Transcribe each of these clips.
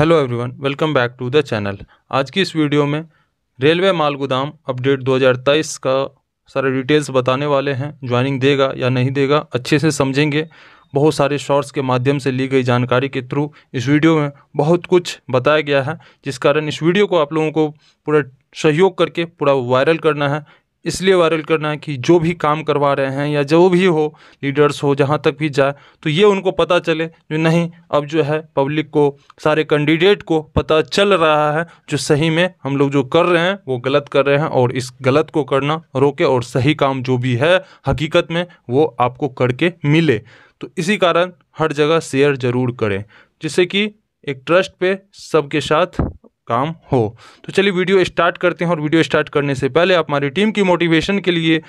hello everyone welcome back to the channel आज की इस वीडियो में रेलवे माल गोदाम अपडेट 2023 का सारे डिटेल्स बताने वाले हैं ज्वाइनिंग देगा या नहीं देगा अच्छे से समझेंगे बहुत सारे शॉर्ट्स के माध्यम से ली गई जानकारी के थ्रू इस वीडियो में बहुत कुछ बताया गया है जिस कारण इस वीडियो को आप लोगों को पूरा सहयोग करके पूरा वायरल करना है इसलिए वायरल करना है कि जो भी काम करवा रहे हैं या जो भी हो लीडर्स हो जहाँ तक भी जाए तो ये उनको पता चले जो नहीं अब जो है पब्लिक को सारे कैंडिडेट को पता चल रहा है जो सही में हम लोग जो कर रहे हैं वो गलत कर रहे हैं और इस गलत को करना रोके और सही काम जो भी है हकीकत में वो आपको करके मिले तो इसी कारण हर जगह शेयर ज़रूर करें जिससे कि एक ट्रस्ट पे सबके साथ काम हो तो चलिए वीडियो स्टार्ट करते हैं और वीडियो स्टार्ट करने से पहले आप हमारी टीम की मोटिवेशन के लिए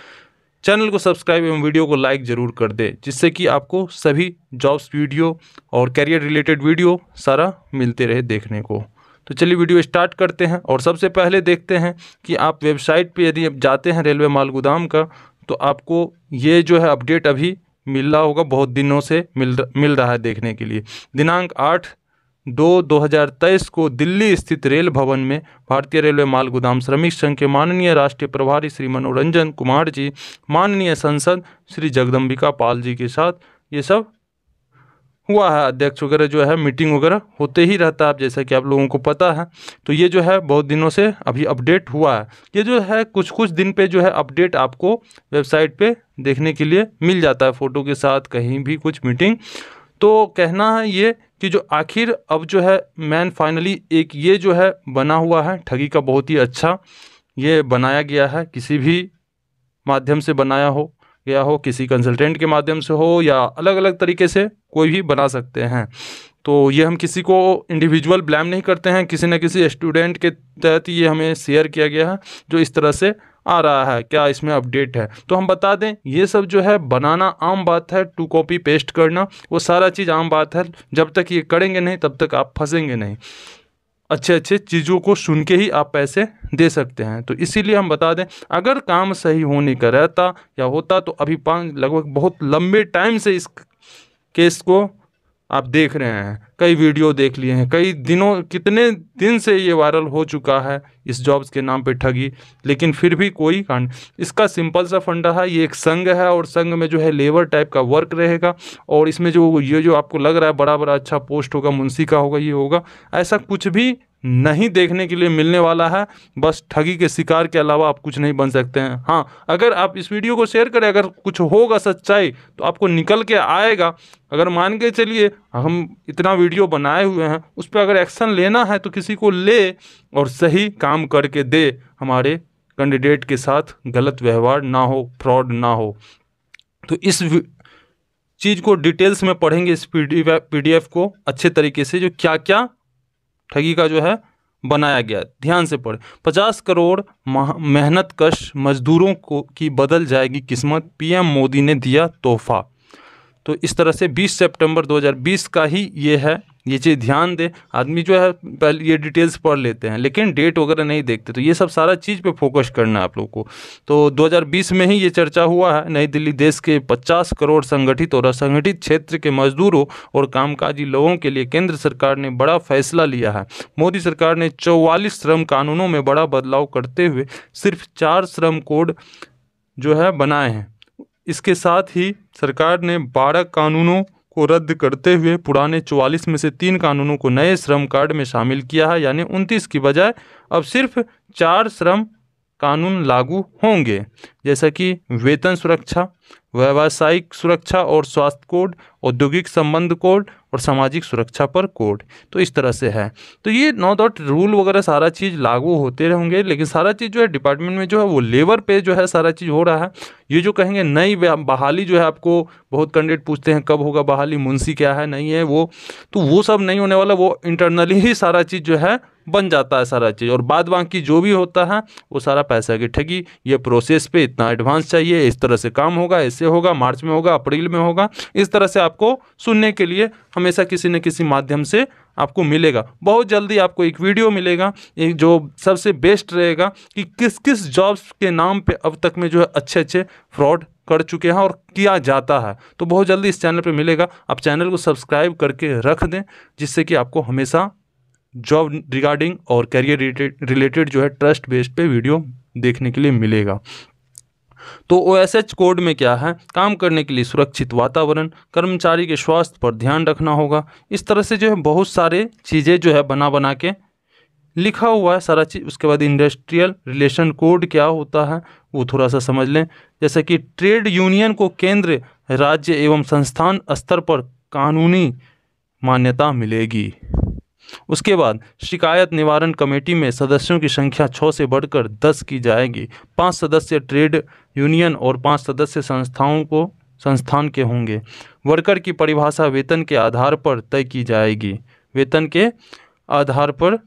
चैनल को सब्सक्राइब एवं वीडियो को लाइक ज़रूर कर दें जिससे कि आपको सभी जॉब्स वीडियो और कैरियर रिलेटेड वीडियो सारा मिलते रहे देखने को तो चलिए वीडियो स्टार्ट करते हैं और सबसे पहले देखते हैं कि आप वेबसाइट पे यदि जाते हैं रेलवे माल गोदाम का तो आपको ये जो है अपडेट अभी मिल रहा होगा बहुत दिनों से मिल मिल रहा है देखने के लिए दिनांक आठ दो 2023 को दिल्ली स्थित रेल भवन में भारतीय रेलवे माल गोदाम श्रमिक संघ के माननीय राष्ट्रीय प्रभारी श्री मनोरंजन कुमार जी माननीय संसद श्री जगदम्बिका पाल जी के साथ ये सब हुआ है अध्यक्ष वगैरह जो है मीटिंग वगैरह होते ही रहता है जैसा कि आप लोगों को पता है तो ये जो है बहुत दिनों से अभी अपडेट हुआ है ये जो है कुछ कुछ दिन पे जो है अपडेट आपको वेबसाइट पे देखने के लिए मिल जाता है फ़ोटो के साथ कहीं भी कुछ मीटिंग तो कहना है ये कि जो आखिर अब जो है मैन फाइनली एक ये जो है बना हुआ है ठगी का बहुत ही अच्छा ये बनाया गया है किसी भी माध्यम से बनाया हो गया हो किसी कंसल्टेंट के माध्यम से हो या अलग अलग तरीके से कोई भी बना सकते हैं तो ये हम किसी को इंडिविजुअल ब्लैम नहीं करते हैं किसी न किसी स्टूडेंट के तहत ये हमें शेयर किया गया है जो इस तरह से आ रहा है क्या इसमें अपडेट है तो हम बता दें ये सब जो है बनाना आम बात है टू कॉपी पेस्ट करना वो सारा चीज़ आम बात है जब तक ये करेंगे नहीं तब तक आप फंसेंगे नहीं अच्छे अच्छे चीज़ों को सुन के ही आप पैसे दे सकते हैं तो इसीलिए हम बता दें अगर काम सही होने का रहता या होता तो अभी पाँच लगभग बहुत लंबे टाइम से इस केस को आप देख रहे हैं कई वीडियो देख लिए हैं कई दिनों कितने दिन से ये वायरल हो चुका है इस जॉब्स के नाम पे ठगी लेकिन फिर भी कोई कांड इसका सिंपल सा फंडा है ये एक संघ है और संघ में जो है लेबर टाइप का वर्क रहेगा और इसमें जो ये जो आपको लग रहा है बड़ा बड़ा अच्छा पोस्ट होगा मुंशी का होगा ये होगा ऐसा कुछ भी नहीं देखने के लिए मिलने वाला है बस ठगी के शिकार के अलावा आप कुछ नहीं बन सकते हैं हाँ अगर आप इस वीडियो को शेयर करें अगर कुछ होगा सच्चाई तो आपको निकल के आएगा अगर मान के चलिए हम इतना वीडियो बनाए हुए हैं उस पर अगर एक्शन लेना है तो किसी को ले और सही काम करके दे हमारे कैंडिडेट के साथ गलत व्यवहार ना हो फ्रॉड ना हो तो इस चीज़ को डिटेल्स में पढ़ेंगे इस पीडीएफ को अच्छे तरीके से जो क्या क्या ठगी का जो है बनाया गया ध्यान से पढ़े पचास करोड़ मेहनत कश मजदूरों को की बदल जाएगी किस्मत पीएम मोदी ने दिया तोहफा तो इस तरह से 20 सितंबर 2020 का ही ये है ये चीज़ ध्यान दें आदमी जो है पहले ये डिटेल्स पढ़ लेते हैं लेकिन डेट वगैरह नहीं देखते तो ये सब सारा चीज़ पे फोकस करना है आप लोग को तो 2020 में ही ये चर्चा हुआ है नई दिल्ली देश के 50 करोड़ संगठित और असंगठित क्षेत्र के मजदूरों और कामकाजी लोगों के लिए केंद्र सरकार ने बड़ा फैसला लिया है मोदी सरकार ने चौवालीस श्रम कानूनों में बड़ा बदलाव करते हुए सिर्फ चार श्रम कोड जो है बनाए हैं इसके साथ ही सरकार ने बारह कानूनों को रद्द करते हुए पुराने 44 में से तीन कानूनों को नए श्रम कार्ड में शामिल किया है यानी उनतीस की बजाय अब सिर्फ चार श्रम कानून लागू होंगे जैसा कि वेतन सुरक्षा व्यावसायिक सुरक्षा और स्वास्थ्य कोड औद्योगिक संबंध कोड और सामाजिक सुरक्षा पर कोड तो इस तरह से है तो ये नो डॉट रूल वगैरह सारा चीज़ लागू होते रहेंगे लेकिन सारा चीज़ जो है डिपार्टमेंट में जो है वो लेबर पे जो है सारा चीज़ हो रहा है ये जो कहेंगे नई बहाली जो है आपको बहुत कैंडिडेट पूछते हैं कब होगा बहाली मुंशी क्या है नहीं है वो तो वो सब नहीं होने वाला वो इंटरनली ही सारा चीज़ जो है बन जाता है सारा चीज़ और बाद बाकी जो भी होता है वो सारा पैसा की ठगी ये प्रोसेस पे इतना एडवांस चाहिए इस तरह से काम होगा ऐसे होगा मार्च में होगा अप्रैल में होगा इस तरह से आपको सुनने के लिए हमेशा किसी न किसी माध्यम से आपको मिलेगा बहुत जल्दी आपको एक वीडियो मिलेगा एक जो सबसे बेस्ट रहेगा कि किस किस जॉब्स के नाम पे अब तक में जो है अच्छे अच्छे फ्रॉड कर चुके हैं और किया जाता है तो बहुत जल्दी इस चैनल पे मिलेगा आप चैनल को सब्सक्राइब करके रख दें जिससे कि आपको हमेशा जॉब रिगार्डिंग और करियर रिलेटेड जो है ट्रस्ट बेस्ड पे वीडियो देखने के लिए मिलेगा तो ओ कोड में क्या है काम करने के लिए सुरक्षित वातावरण कर्मचारी के स्वास्थ्य पर ध्यान रखना होगा इस तरह से जो है बहुत सारे चीज़ें जो है बना बना के लिखा हुआ है सारा चीज़ उसके बाद इंडस्ट्रियल रिलेशन कोड क्या होता है वो थोड़ा सा समझ लें जैसे कि ट्रेड यूनियन को केंद्र राज्य एवं संस्थान स्तर पर कानूनी मान्यता मिलेगी उसके बाद शिकायत निवारण कमेटी में सदस्यों की संख्या छः से बढ़कर दस की जाएगी पाँच सदस्य ट्रेड यूनियन और पाँच सदस्य संस्थाओं को संस्थान के होंगे वर्कर की परिभाषा वेतन के आधार पर तय की जाएगी वेतन के आधार पर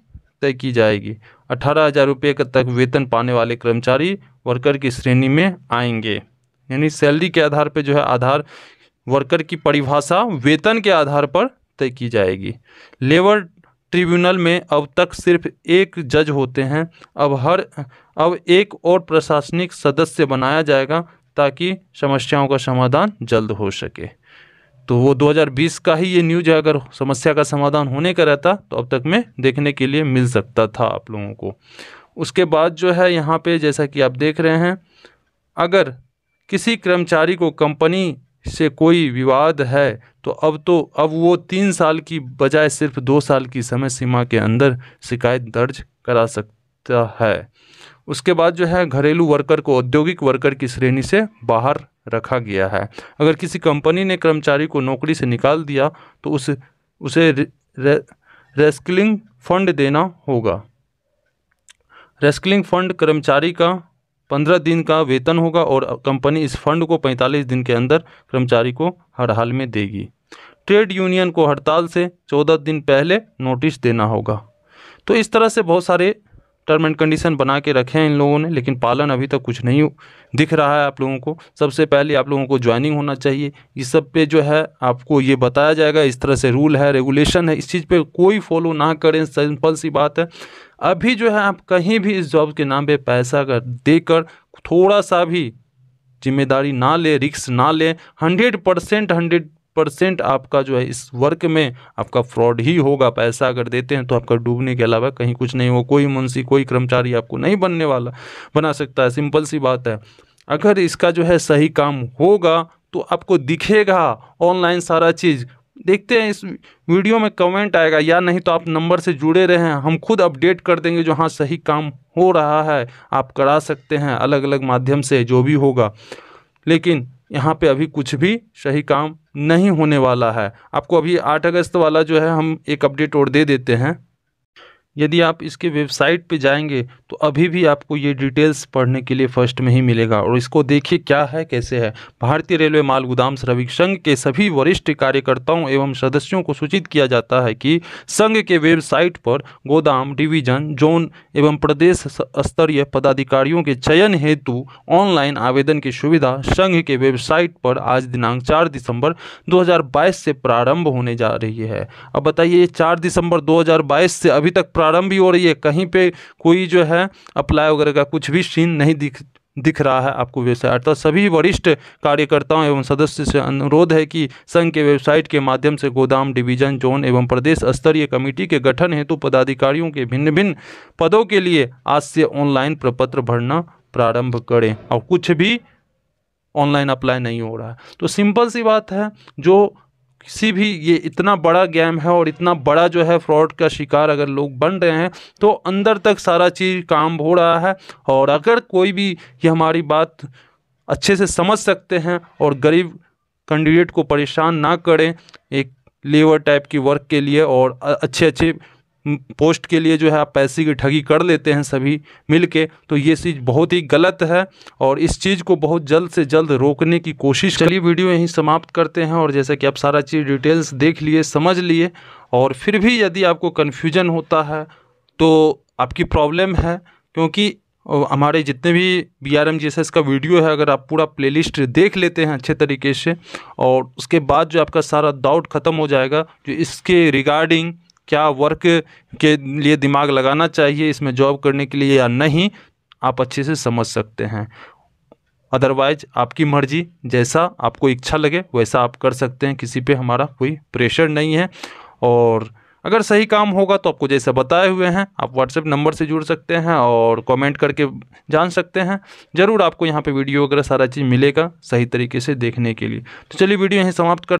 तय की जाएगी अठारह हज़ार रुपये तक वेतन पाने वाले कर्मचारी वर्कर की श्रेणी में आएंगे यानी सैलरी के आधार पर जो है आधार वर्कर की परिभाषा वेतन के आधार पर तय की जाएगी लेबर ट्रिब्यूनल में अब तक सिर्फ एक जज होते हैं अब हर अब एक और प्रशासनिक सदस्य बनाया जाएगा ताकि समस्याओं का समाधान जल्द हो सके तो वो 2020 का ही ये न्यूज है अगर समस्या का समाधान होने का रहता तो अब तक में देखने के लिए मिल सकता था आप लोगों को उसके बाद जो है यहाँ पे जैसा कि आप देख रहे हैं अगर किसी कर्मचारी को कंपनी से कोई विवाद है तो अब तो अब वो तीन साल की बजाय सिर्फ दो साल की समय सीमा के अंदर शिकायत दर्ज करा सकता है उसके बाद जो है घरेलू वर्कर को औद्योगिक वर्कर की श्रेणी से बाहर रखा गया है अगर किसी कंपनी ने कर्मचारी को नौकरी से निकाल दिया तो उस उसे रे, रे, रेस्किलिंग फंड देना होगा रेस्किलिंग फंड कर्मचारी का पंद्रह दिन का वेतन होगा और कंपनी इस फंड को पैंतालीस दिन के अंदर कर्मचारी को हर हाल में देगी ट्रेड यूनियन को हड़ताल से चौदह दिन पहले नोटिस देना होगा तो इस तरह से बहुत सारे टर्म एंड कंडीशन बना के रखे हैं इन लोगों ने लेकिन पालन अभी तक कुछ नहीं दिख रहा है आप लोगों को सबसे पहले आप लोगों को ज्वाइनिंग होना चाहिए इस सब पे जो है आपको ये बताया जाएगा इस तरह से रूल है रेगुलेशन है इस चीज़ पे कोई फॉलो ना करें सिंपल सी बात है अभी जो है आप कहीं भी इस जॉब के नाम पर पैसा कर देकर थोड़ा सा भी जिम्मेदारी ना ले रिक्स ना लें हंड्रेड परसेंट हंड्रेड परसेंट आपका जो है इस वर्क में आपका फ्रॉड ही होगा पैसा अगर देते हैं तो आपका डूबने के अलावा कहीं कुछ नहीं होगा कोई मुंशी कोई कर्मचारी आपको नहीं बनने वाला बना सकता है सिंपल सी बात है अगर इसका जो है सही काम होगा तो आपको दिखेगा ऑनलाइन सारा चीज़ देखते हैं इस वीडियो में कमेंट आएगा या नहीं तो आप नंबर से जुड़े रहें हम खुद अपडेट कर देंगे जो हाँ सही काम हो रहा है आप करा सकते हैं अलग अलग माध्यम से जो भी होगा लेकिन यहाँ पे अभी कुछ भी सही काम नहीं होने वाला है आपको अभी आठ अगस्त वाला जो है हम एक अपडेट और दे देते हैं यदि आप इसके वेबसाइट पे जाएंगे तो अभी भी आपको ये डिटेल्स पढ़ने के लिए फर्स्ट में ही मिलेगा और इसको देखिए क्या है कैसे है भारतीय रेलवे माल गोदाम श्रमिक संघ के सभी वरिष्ठ कार्यकर्ताओं एवं सदस्यों को सूचित किया जाता है कि संघ के वेबसाइट पर गोदाम डिवीजन जोन एवं प्रदेश स्तरीय पदाधिकारियों के चयन हेतु ऑनलाइन आवेदन की सुविधा संघ के वेबसाइट पर आज दिनांक चार दिसंबर दो से प्रारंभ होने जा रही है अब बताइए चार दिसंबर दो से अभी तक प्रारंभ भी हो रही है कहीं पे कोई जो है अप्लाई वगैरह का कुछ भी सीन नहीं दिख दिख रहा है आपको वेबसाइट अर्थात तो सभी वरिष्ठ कार्यकर्ताओं एवं सदस्य से अनुरोध है कि संघ के वेबसाइट के माध्यम से गोदाम डिवीजन जोन एवं प्रदेश स्तरीय कमेटी के गठन हेतु पदाधिकारियों के भिन्न भिन्न पदों के लिए आज से ऑनलाइन प्रपत्र भरना प्रारंभ करें और कुछ भी ऑनलाइन अप्लाई नहीं हो रहा है तो सिंपल सी बात है जो किसी भी ये इतना बड़ा गेम है और इतना बड़ा जो है फ्रॉड का शिकार अगर लोग बन रहे हैं तो अंदर तक सारा चीज़ काम हो रहा है और अगर कोई भी ये हमारी बात अच्छे से समझ सकते हैं और गरीब कैंडिडेट को परेशान ना करें एक लेवर टाइप की वर्क के लिए और अच्छे अच्छे पोस्ट के लिए जो है आप पैसे की ठगी कर लेते हैं सभी मिल के तो ये चीज़ बहुत ही गलत है और इस चीज़ को बहुत जल्द से जल्द रोकने की कोशिश चलिए वीडियो यहीं समाप्त करते हैं और जैसे कि आप सारा चीज़ डिटेल्स देख लिए समझ लिए और फिर भी यदि आपको कन्फ्यूजन होता है तो आपकी प्रॉब्लम है क्योंकि हमारे जितने भी बी आर एम का वीडियो है अगर आप पूरा प्लेलिस्ट देख लेते हैं अच्छे तरीके से और उसके बाद जो आपका सारा डाउट ख़त्म हो जाएगा जो इसके रिगार्डिंग क्या वर्क के लिए दिमाग लगाना चाहिए इसमें जॉब करने के लिए या नहीं आप अच्छे से समझ सकते हैं अदरवाइज आपकी मर्जी जैसा आपको इच्छा लगे वैसा आप कर सकते हैं किसी पे हमारा कोई प्रेशर नहीं है और अगर सही काम होगा तो आपको जैसा बताए हुए हैं आप व्हाट्सएप नंबर से जुड़ सकते हैं और कमेंट करके जान सकते हैं ज़रूर आपको यहाँ पे वीडियो वगैरह सारा चीज़ मिलेगा सही तरीके से देखने के लिए तो चलिए वीडियो यहीं समाप्त कर